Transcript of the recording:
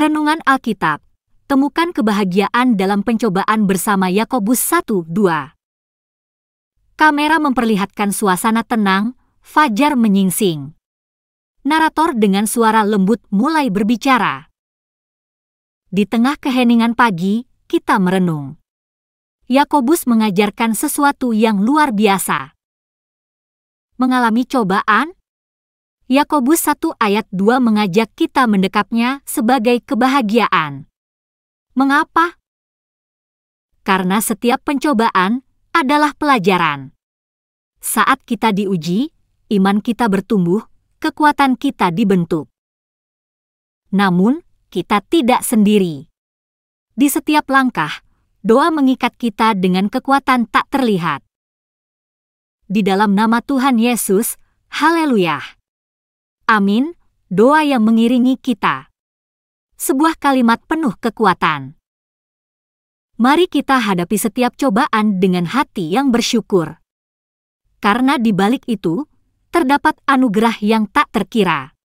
Renungan Alkitab. Temukan kebahagiaan dalam pencobaan bersama Yakobus 1:2. Kamera memperlihatkan suasana tenang, fajar menyingsing. Narator dengan suara lembut mulai berbicara. Di tengah keheningan pagi, kita merenung. Yakobus mengajarkan sesuatu yang luar biasa. Mengalami cobaan Yakobus 1 ayat 2 mengajak kita mendekapnya sebagai kebahagiaan. Mengapa? Karena setiap pencobaan adalah pelajaran. Saat kita diuji, iman kita bertumbuh, kekuatan kita dibentuk. Namun, kita tidak sendiri. Di setiap langkah, doa mengikat kita dengan kekuatan tak terlihat. Di dalam nama Tuhan Yesus, haleluya! Amin, doa yang mengiringi kita. Sebuah kalimat penuh kekuatan. Mari kita hadapi setiap cobaan dengan hati yang bersyukur. Karena di balik itu, terdapat anugerah yang tak terkira.